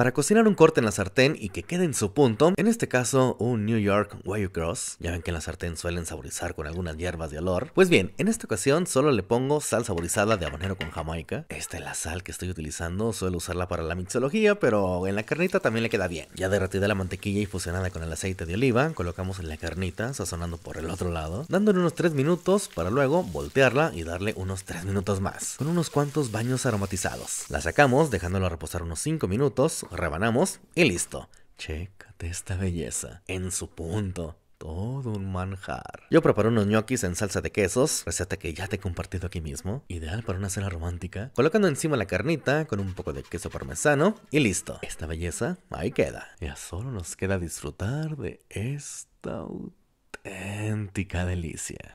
Para cocinar un corte en la sartén y que quede en su punto, en este caso un New York Wagyu Cross, ya ven que en la sartén suelen saborizar con algunas hierbas de olor. Pues bien, en esta ocasión solo le pongo sal saborizada de abonero con jamaica. Esta es la sal que estoy utilizando, suelo usarla para la mixología, pero en la carnita también le queda bien. Ya derretida la mantequilla y fusionada con el aceite de oliva, colocamos en la carnita, sazonando por el otro lado, dándole unos 3 minutos para luego voltearla y darle unos 3 minutos más, con unos cuantos baños aromatizados. La sacamos dejándola reposar unos 5 minutos rebanamos y listo. Chécate esta belleza. En su punto. Todo un manjar. Yo preparo unos ñoquis en salsa de quesos, receta que ya te he compartido aquí mismo, ideal para una cena romántica, colocando encima la carnita con un poco de queso parmesano y listo. Esta belleza ahí queda. Ya solo nos queda disfrutar de esta auténtica delicia.